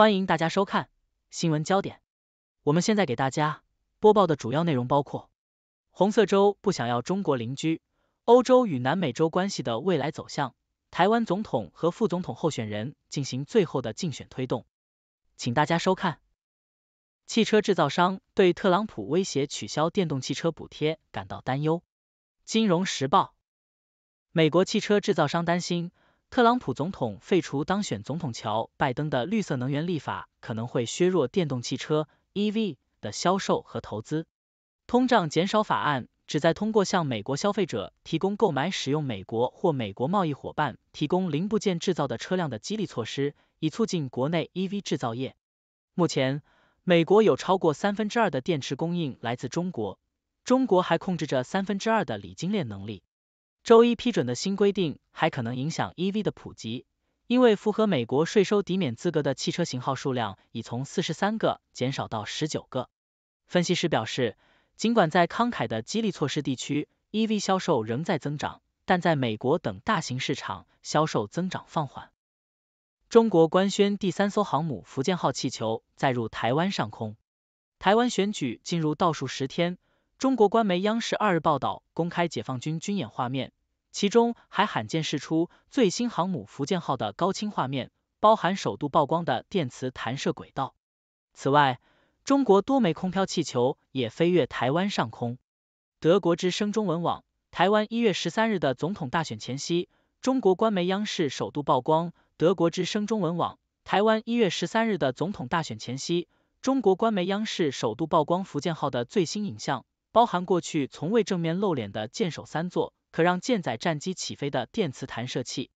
欢迎大家收看新闻焦点。我们现在给大家播报的主要内容包括：红色州不想要中国邻居，欧洲与南美洲关系的未来走向，台湾总统和副总统候选人进行最后的竞选推动。请大家收看。汽车制造商对特朗普威胁取消电动汽车补贴感到担忧。《金融时报》美国汽车制造商担心。特朗普总统废除当选总统乔拜登的绿色能源立法，可能会削弱电动汽车 EV 的销售和投资。通胀减少法案旨在通过向美国消费者提供购买使用美国或美国贸易伙伴提供零部件制造的车辆的激励措施，以促进国内 EV 制造业。目前，美国有超过三分之二的电池供应来自中国，中国还控制着三分之二的锂精炼能力。周一批准的新规定还可能影响 EV 的普及，因为符合美国税收抵免资格的汽车型号数量已从四十三个减少到十九个。分析师表示，尽管在慷慨的激励措施地区，EV 销售仍在增长，但在美国等大型市场销售增长放缓。中国官宣第三艘航母福建号气球载入台湾上空，台湾选举进入倒数十天，中国官媒央视二日报道公开解放军军演画面。其中还罕见释出最新航母福建号的高清画面，包含首度曝光的电磁弹射轨道。此外，中国多枚空飘气球也飞越台湾上空。德国之声中文网，台湾一月十三日的总统大选前夕，中国官媒央视首度曝光。德国之声中文网，台湾一月十三日的总统大选前夕，中国官媒央视首度曝光福建号的最新影像，包含过去从未正面露脸的舰首三座。可让舰载战机起飞的电磁弹射器，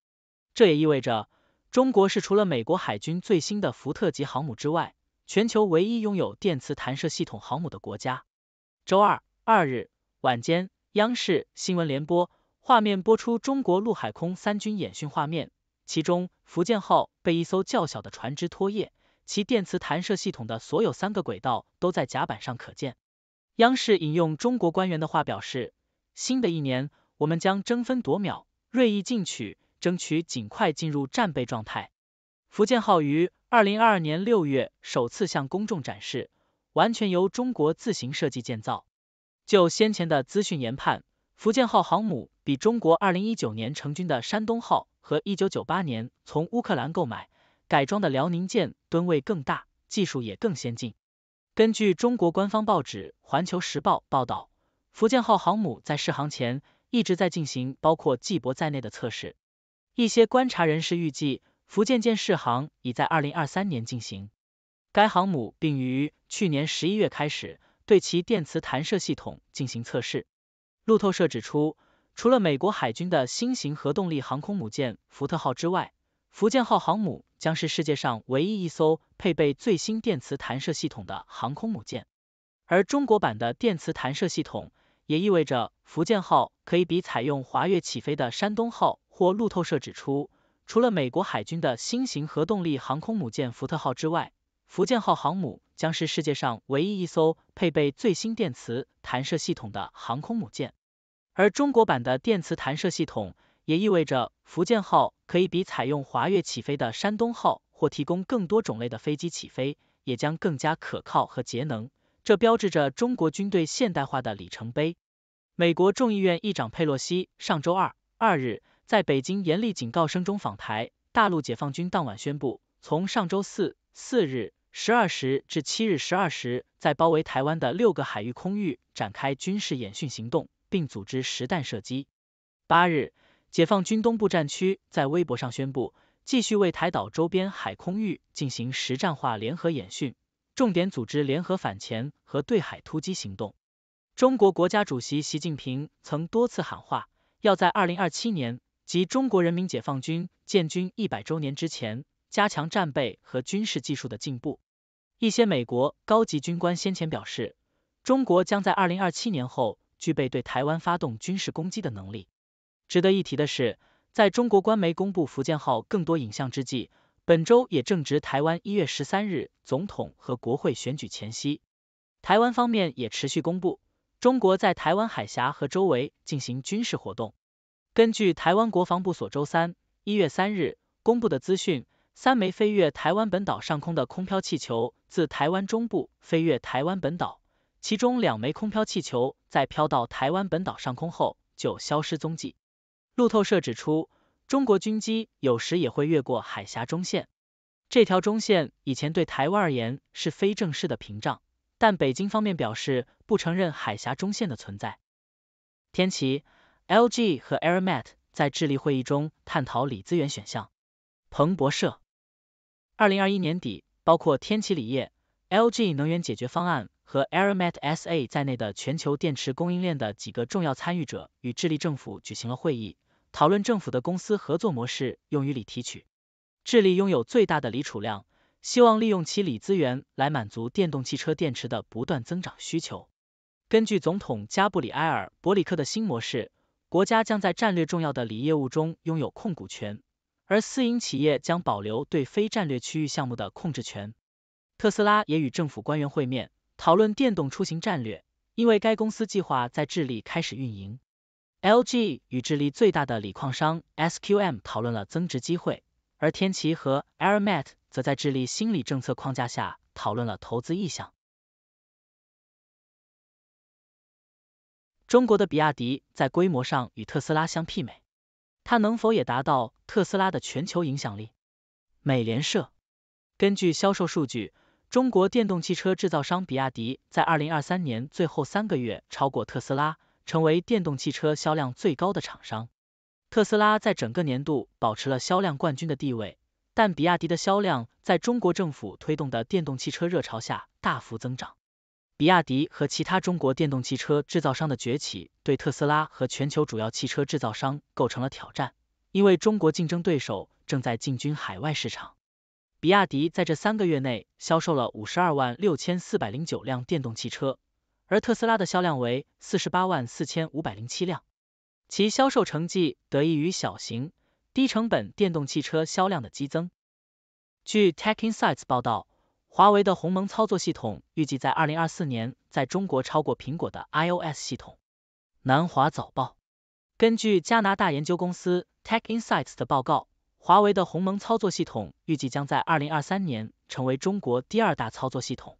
这也意味着中国是除了美国海军最新的福特级航母之外，全球唯一拥有电磁弹射系统航母的国家。周二二日晚间，央视新闻联播画面播出中国陆海空三军演训画面，其中福建号被一艘较小的船只拖曳，其电磁弹射系统的所有三个轨道都在甲板上可见。央视引用中国官员的话表示，新的一年。我们将争分夺秒、锐意进取，争取尽快进入战备状态。福建号于二零二二年六月首次向公众展示，完全由中国自行设计建造。就先前的资讯研判，福建号航母比中国二零一九年成军的山东号和一九九八年从乌克兰购买改装的辽宁舰吨位更大，技术也更先进。根据中国官方报纸《环球时报》报道，福建号航母在试航前。一直在进行包括季博在内的测试，一些观察人士预计，福建舰试航已在二零二三年进行，该航母并于去年十一月开始对其电磁弹射系统进行测试。路透社指出，除了美国海军的新型核动力航空母舰福特号之外，福建号航母将是世界上唯一一艘配备最新电磁弹射系统的航空母舰，而中国版的电磁弹射系统。也意味着福建号可以比采用滑跃起飞的山东号。或路透社指出，除了美国海军的新型核动力航空母舰福特号之外，福建号航母将是世界上唯一一艘配备最新电磁弹射系统的航空母舰。而中国版的电磁弹射系统，也意味着福建号可以比采用滑跃起飞的山东号，或提供更多种类的飞机起飞，也将更加可靠和节能。这标志着中国军队现代化的里程碑。美国众议院议长佩洛西上周二二日在北京严厉警告声中访台，大陆解放军当晚宣布，从上周四四日十二时至七日十二时，在包围台湾的六个海域空域展开军事演训行动，并组织实弹射击。八日，解放军东部战区在微博上宣布，继续为台岛周边海空域进行实战化联合演训。重点组织联合反潜和对海突击行动。中国国家主席习近平曾多次喊话，要在二零二七年及中国人民解放军建军一百周年之前，加强战备和军事技术的进步。一些美国高级军官先前表示，中国将在二零二七年后具备对台湾发动军事攻击的能力。值得一提的是，在中国官媒公布福建号更多影像之际。本周也正值台湾一月十三日总统和国会选举前夕，台湾方面也持续公布中国在台湾海峡和周围进行军事活动。根据台湾国防部所周三一月三日公布的资讯，三枚飞越台湾本岛上空的空飘气球自台湾中部飞越台湾本岛，其中两枚空飘气球在飘到台湾本岛上空后就消失踪迹。路透社指出。中国军机有时也会越过海峡中线，这条中线以前对台湾而言是非正式的屏障，但北京方面表示不承认海峡中线的存在。天齐、LG 和 Airmat 在智利会议中探讨锂资源选项。彭博社，二零二一年底，包括天齐锂业、LG 能源解决方案和 Airmat SA 在内的全球电池供应链的几个重要参与者与智利政府举行了会议。讨论政府的公司合作模式用于锂提取。智利拥有最大的锂储量，希望利用其锂资源来满足电动汽车电池的不断增长需求。根据总统加布里埃尔·伯里克的新模式，国家将在战略重要的锂业务中拥有控股权，而私营企业将保留对非战略区域项目的控制权。特斯拉也与政府官员会面，讨论电动出行战略，因为该公司计划在智利开始运营。LG 与智利最大的锂矿商 SQM 讨论了增值机会，而天齐和 Airmat 则在智利新锂政策框架下讨论了投资意向。中国的比亚迪在规模上与特斯拉相媲美，它能否也达到特斯拉的全球影响力？美联社根据销售数据，中国电动汽车制造商比亚迪在二零二三年最后三个月超过特斯拉。成为电动汽车销量最高的厂商。特斯拉在整个年度保持了销量冠军的地位，但比亚迪的销量在中国政府推动的电动汽车热潮下大幅增长。比亚迪和其他中国电动汽车制造商的崛起对特斯拉和全球主要汽车制造商构成了挑战，因为中国竞争对手正在进军海外市场。比亚迪在这三个月内销售了五十二万六千四百零九辆电动汽车。而特斯拉的销量为四十八万四千五百零七辆，其销售成绩得益于小型、低成本电动汽车销量的激增。据 TechInsights 报道，华为的鸿蒙操作系统预计在二零二四年在中国超过苹果的 iOS 系统。南华早报根据加拿大研究公司 TechInsights 的报告，华为的鸿蒙操作系统预计将在二零二三年成为中国第二大操作系统。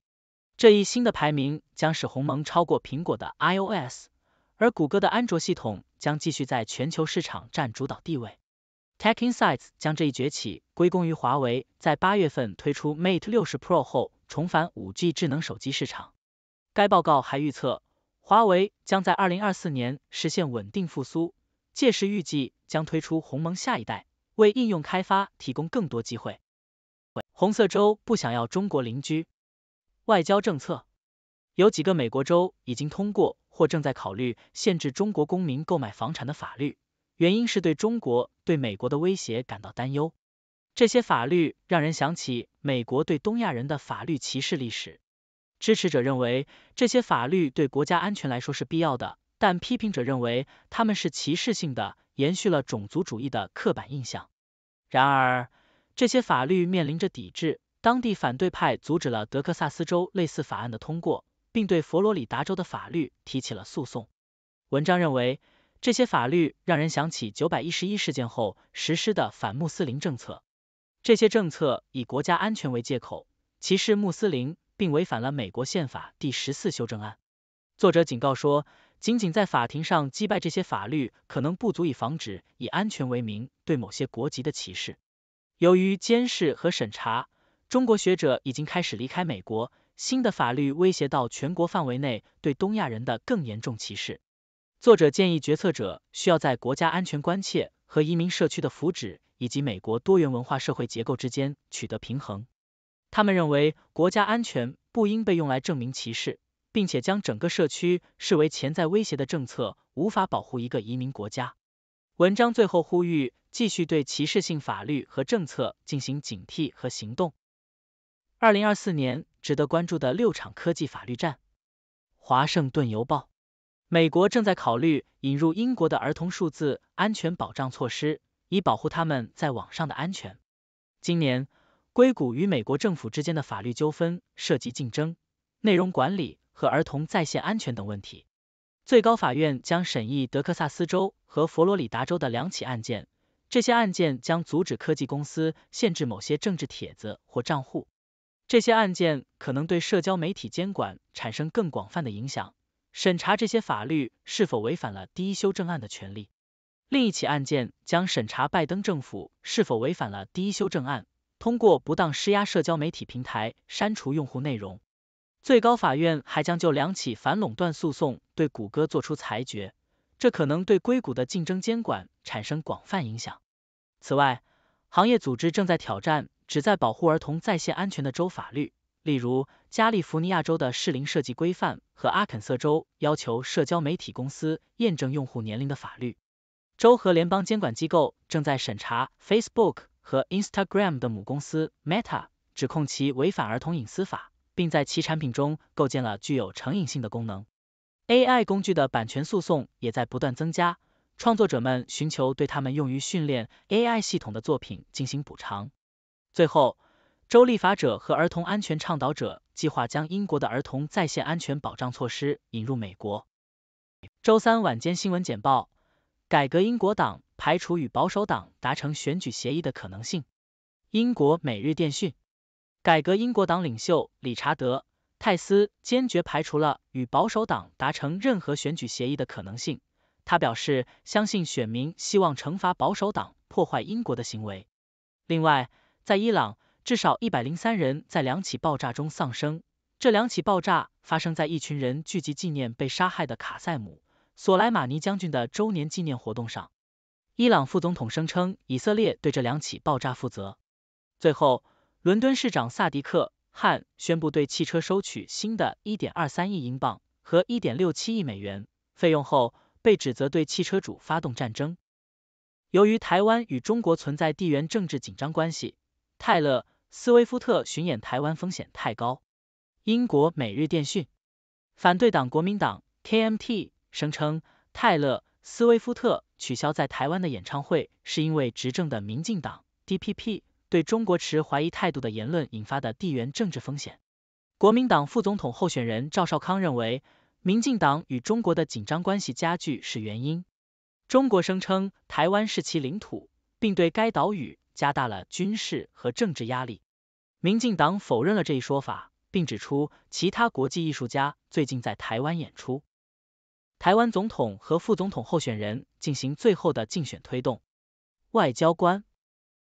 这一新的排名将使鸿蒙超过苹果的 iOS，而谷歌的安卓系统将继续在全球市场占主导地位。Tech Insights 将这一崛起归功于华为在八月份推出 Mate 60 Pro 后重返五 G 智能手机市场。该报告还预测，华为将在二零二四年实现稳定复苏，届时预计将推出鸿蒙下一代，为应用开发提供更多机会。红色州不想要中国邻居。外交政策，有几个美国州已经通过或正在考虑限制中国公民购买房产的法律，原因是对中国对美国的威胁感到担忧。这些法律让人想起美国对东亚人的法律歧视历史。支持者认为这些法律对国家安全来说是必要的，但批评者认为他们是歧视性的，延续了种族主义的刻板印象。然而，这些法律面临着抵制。当地反对派阻止了德克萨斯州类似法案的通过，并对佛罗里达州的法律提起了诉讼。文章认为，这些法律让人想起九百一十一事件后实施的反穆斯林政策。这些政策以国家安全为借口歧视穆斯林，并违反了美国宪法第十四修正案。作者警告说，仅仅在法庭上击败这些法律可能不足以防止以安全为名对某些国籍的歧视。由于监视和审查。中国学者已经开始离开美国，新的法律威胁到全国范围内对东亚人的更严重歧视。作者建议决策者需要在国家安全关切和移民社区的福祉以及美国多元文化社会结构之间取得平衡。他们认为国家安全不应被用来证明歧视，并且将整个社区视为潜在威胁的政策无法保护一个移民国家。文章最后呼吁继续对歧视性法律和政策进行警惕和行动。二零二四年值得关注的六场科技法律战。华盛顿邮报，美国正在考虑引入英国的儿童数字安全保障措施，以保护他们在网上的安全。今年，硅谷与美国政府之间的法律纠纷涉及竞争、内容管理和儿童在线安全等问题。最高法院将审议德克萨斯州和佛罗里达州的两起案件，这些案件将阻止科技公司限制某些政治帖子或账户。这些案件可能对社交媒体监管产生更广泛的影响。审查这些法律是否违反了第一修正案的权利。另一起案件将审查拜登政府是否违反了第一修正案，通过不当施压社交媒体平台删除用户内容。最高法院还将就两起反垄断诉讼对谷歌作出裁决，这可能对硅谷的竞争监管产生广泛影响。此外，行业组织正在挑战。旨在保护儿童在线安全的州法律，例如加利福尼亚州的适龄设计规范和阿肯色州要求社交媒体公司验证用户年龄的法律。州和联邦监管机构正在审查 Facebook 和 Instagram 的母公司 Meta，指控其违反儿童隐私法，并在其产品中构建了具有成瘾性的功能。AI 工具的版权诉讼也在不断增加，创作者们寻求对他们用于训练 AI 系统的作品进行补偿。最后，州立法者和儿童安全倡导者计划将英国的儿童在线安全保障措施引入美国。周三晚间新闻简报：改革英国党排除与保守党达成选举协议的可能性。英国每日电讯：改革英国党领袖理查德·泰斯坚决排除了与保守党达成任何选举协议的可能性。他表示，相信选民希望惩罚保守党破坏英国的行为。另外。在伊朗，至少一百零三人在两起爆炸中丧生。这两起爆炸发生在一群人聚集纪念被杀害的卡塞姆·索莱马尼将军的周年纪念活动上。伊朗副总统声称以色列对这两起爆炸负责。最后，伦敦市长萨迪克·汗宣布对汽车收取新的1.23亿英镑和1.67亿美元费用后，被指责对汽车主发动战争。由于台湾与中国存在地缘政治紧张关系。泰勒·斯威夫特巡演台湾风险太高。英国《每日电讯》反对党国民党 （KMT） 声称，泰勒·斯威夫特取消在台湾的演唱会是因为执政的民进党 （DPP） 对中国持怀疑态度的言论引发的地缘政治风险。国民党副总统候选人赵少康认为，民进党与中国的紧张关系加剧是原因。中国声称台湾是其领土，并对该岛屿。加大了军事和政治压力。民进党否认了这一说法，并指出其他国际艺术家最近在台湾演出。台湾总统和副总统候选人进行最后的竞选推动。外交官，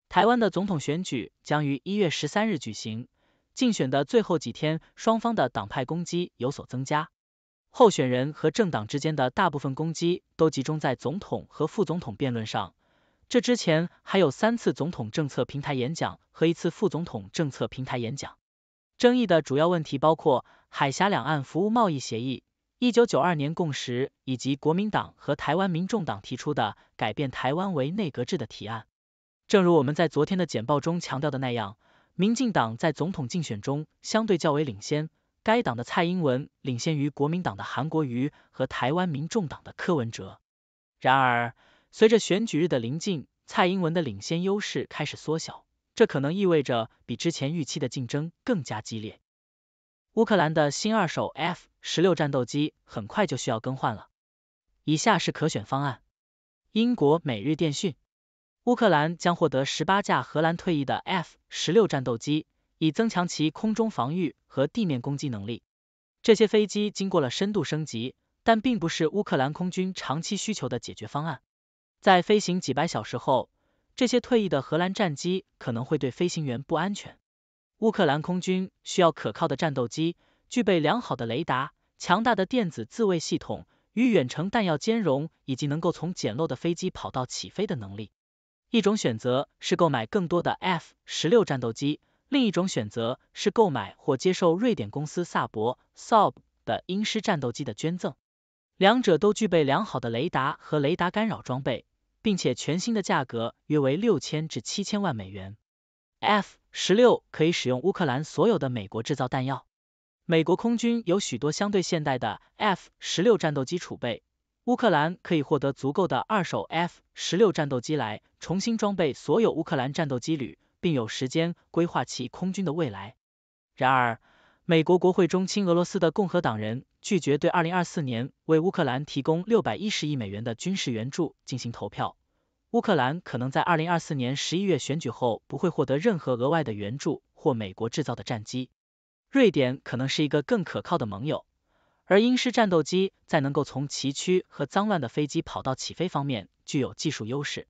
台湾的总统选举将于一月十三日举行，竞选的最后几天，双方的党派攻击有所增加。候选人和政党之间的大部分攻击都集中在总统和副总统辩论上。这之前还有三次总统政策平台演讲和一次副总统政策平台演讲。争议的主要问题包括海峡两岸服务贸易协议、一九九二年共识以及国民党和台湾民众党提出的改变台湾为内阁制的提案。正如我们在昨天的简报中强调的那样，民进党在总统竞选中相对较为领先，该党的蔡英文领先于国民党的韩国瑜和台湾民众党的柯文哲。然而，随着选举日的临近，蔡英文的领先优势开始缩小，这可能意味着比之前预期的竞争更加激烈。乌克兰的新二手 F 十六战斗机很快就需要更换了，以下是可选方案。英国每日电讯，乌克兰将获得十八架荷兰退役的 F 十六战斗机，以增强其空中防御和地面攻击能力。这些飞机经过了深度升级，但并不是乌克兰空军长期需求的解决方案。在飞行几百小时后，这些退役的荷兰战机可能会对飞行员不安全。乌克兰空军需要可靠的战斗机，具备良好的雷达、强大的电子自卫系统、与远程弹药兼容，以及能够从简陋的飞机跑道起飞的能力。一种选择是购买更多的 F 十六战斗机，另一种选择是购买或接受瑞典公司萨博 （SAB） 的鹰狮战斗机的捐赠。两者都具备良好的雷达和雷达干扰装备。并且全新的价格约为六千至七千万美元。F 十六可以使用乌克兰所有的美国制造弹药。美国空军有许多相对现代的 F 十六战斗机储备，乌克兰可以获得足够的二手 F 十六战斗机来重新装备所有乌克兰战斗机旅，并有时间规划其空军的未来。然而，美国国会中亲俄罗斯的共和党人拒绝对二零二四年为乌克兰提供六百一十亿美元的军事援助进行投票。乌克兰可能在二零二四年十一月选举后不会获得任何额外的援助或美国制造的战机。瑞典可能是一个更可靠的盟友，而英狮战斗机在能够从崎岖和脏乱的飞机跑道起飞方面具有技术优势。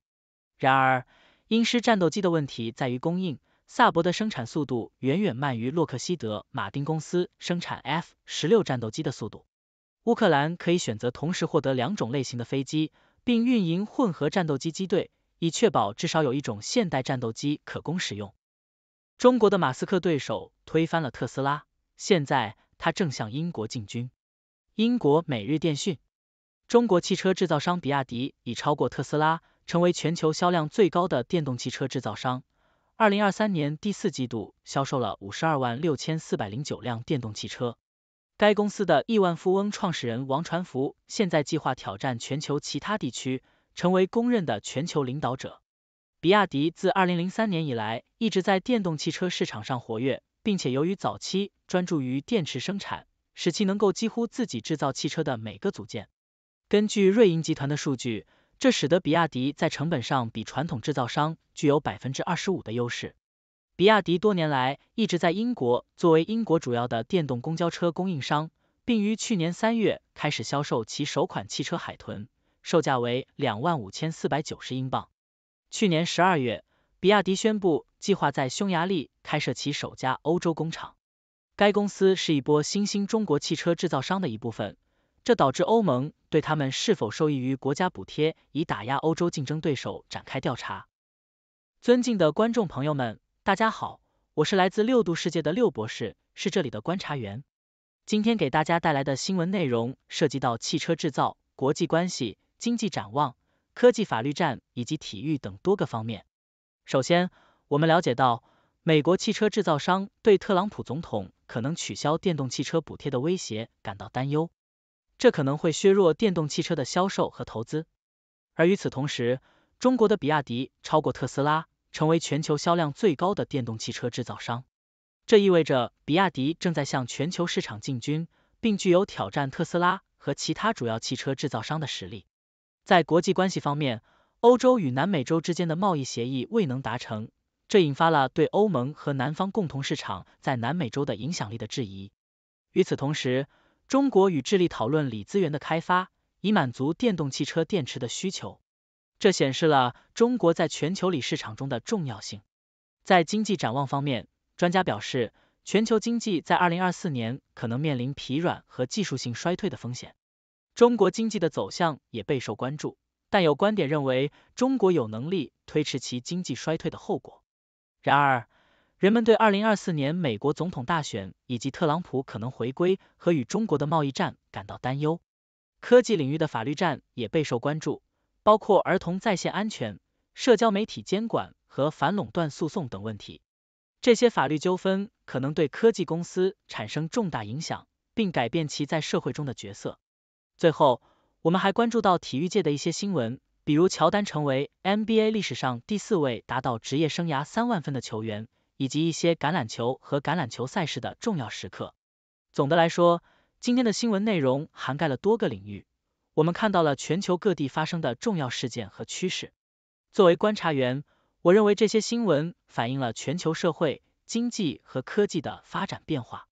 然而，英狮战斗机的问题在于供应。萨博的生产速度远远慢于洛克希德·马丁公司生产 F 十六战斗机的速度。乌克兰可以选择同时获得两种类型的飞机，并运营混合战斗机机队，以确保至少有一种现代战斗机可供使用。中国的马斯克对手推翻了特斯拉，现在他正向英国进军。英国每日电讯：中国汽车制造商比亚迪已超过特斯拉，成为全球销量最高的电动汽车制造商。二零二三年第四季度销售了五十二万六千四百零九辆电动汽车。该公司的亿万富翁创始人王传福现在计划挑战全球其他地区，成为公认的全球领导者。比亚迪自二零零三年以来一直在电动汽车市场上活跃，并且由于早期专注于电池生产，使其能够几乎自己制造汽车的每个组件。根据瑞银集团的数据。这使得比亚迪在成本上比传统制造商具有百分之二十五的优势。比亚迪多年来一直在英国作为英国主要的电动公交车供应商，并于去年三月开始销售其首款汽车海豚，售价为两万五千四百九十英镑。去年十二月，比亚迪宣布计划在匈牙利开设其首家欧洲工厂。该公司是一波新兴中国汽车制造商的一部分，这导致欧盟。对他们是否受益于国家补贴以打压欧洲竞争对手展开调查。尊敬的观众朋友们，大家好，我是来自六度世界的六博士，是这里的观察员。今天给大家带来的新闻内容涉及到汽车制造、国际关系、经济展望、科技、法律战以及体育等多个方面。首先，我们了解到美国汽车制造商对特朗普总统可能取消电动汽车补贴的威胁感到担忧。这可能会削弱电动汽车的销售和投资，而与此同时，中国的比亚迪超过特斯拉，成为全球销量最高的电动汽车制造商。这意味着比亚迪正在向全球市场进军，并具有挑战特斯拉和其他主要汽车制造商的实力。在国际关系方面，欧洲与南美洲之间的贸易协议未能达成，这引发了对欧盟和南方共同市场在南美洲的影响力的质疑。与此同时，中国与智利讨论锂资源的开发，以满足电动汽车电池的需求。这显示了中国在全球锂市场中的重要性。在经济展望方面，专家表示，全球经济在二零二四年可能面临疲软和技术性衰退的风险。中国经济的走向也备受关注，但有观点认为中国有能力推迟其经济衰退的后果。然而，人们对二零二四年美国总统大选以及特朗普可能回归和与中国的贸易战感到担忧。科技领域的法律战也备受关注，包括儿童在线安全、社交媒体监管和反垄断诉讼等问题。这些法律纠纷可能对科技公司产生重大影响，并改变其在社会中的角色。最后，我们还关注到体育界的一些新闻，比如乔丹成为 NBA 历史上第四位达到职业生涯三万分的球员。以及一些橄榄球和橄榄球赛事的重要时刻。总的来说，今天的新闻内容涵盖了多个领域，我们看到了全球各地发生的重要事件和趋势。作为观察员，我认为这些新闻反映了全球社会、经济和科技的发展变化。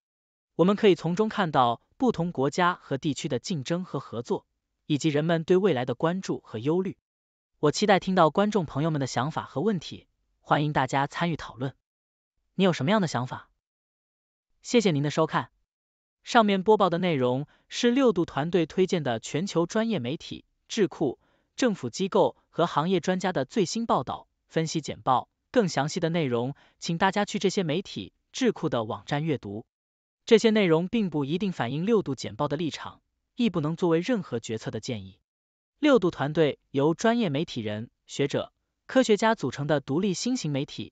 我们可以从中看到不同国家和地区的竞争和合作，以及人们对未来的关注和忧虑。我期待听到观众朋友们的想法和问题，欢迎大家参与讨论。你有什么样的想法？谢谢您的收看。上面播报的内容是六度团队推荐的全球专业媒体、智库、政府机构和行业专家的最新报道、分析简报。更详细的内容，请大家去这些媒体、智库的网站阅读。这些内容并不一定反映六度简报的立场，亦不能作为任何决策的建议。六度团队由专业媒体人、学者、科学家组成的独立新型媒体。